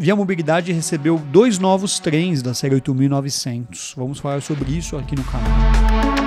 Via Mobilidade recebeu dois novos trens da série 8900. Vamos falar sobre isso aqui no canal.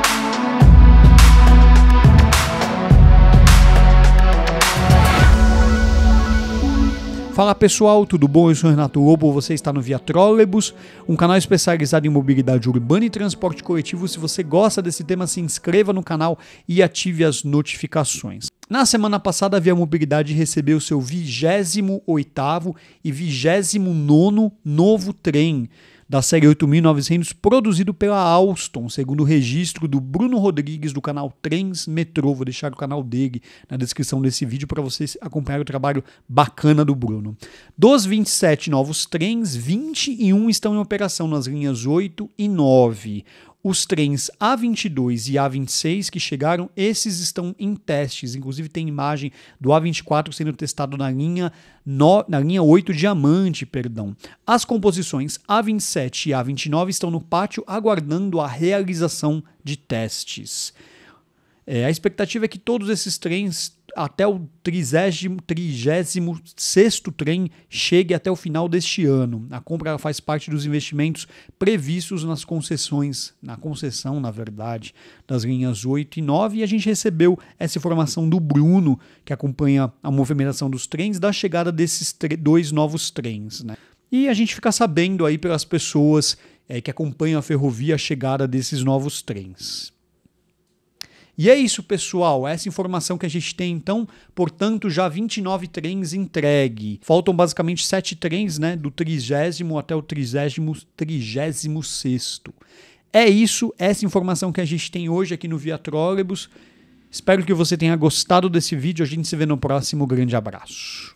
Fala pessoal, tudo bom? Eu sou Renato Lobo, você está no Via Trolebus, um canal especializado em mobilidade urbana e transporte coletivo. Se você gosta desse tema, se inscreva no canal e ative as notificações. Na semana passada, a Via Mobilidade recebeu seu 28º e 29º novo trem da série 8900, produzido pela Alstom, segundo o registro do Bruno Rodrigues do canal Trens Metrô. Vou deixar o canal dele na descrição desse vídeo para vocês acompanhar o trabalho bacana do Bruno. Dos 27 novos trens, 21 estão em operação nas linhas 8 e 9. Os trens A22 e A26 que chegaram, esses estão em testes. Inclusive tem imagem do A24 sendo testado na linha, no, na linha 8 Diamante, perdão. As composições A27 e A29 estão no pátio aguardando a realização de testes. É, a expectativa é que todos esses trens até o 36 trem chegue até o final deste ano. A compra faz parte dos investimentos previstos nas concessões, na concessão, na verdade, das linhas 8 e 9. E a gente recebeu essa informação do Bruno, que acompanha a movimentação dos trens, da chegada desses dois novos trens. Né? E a gente fica sabendo aí pelas pessoas é, que acompanham a ferrovia a chegada desses novos trens. E é isso, pessoal. É essa informação que a gente tem, então, portanto, já 29 trens entregue. Faltam basicamente 7 trens, né? Do 30 até o trigésimo 36. É isso, é essa informação que a gente tem hoje aqui no Via Trólebus. Espero que você tenha gostado desse vídeo. A gente se vê no próximo. Grande abraço.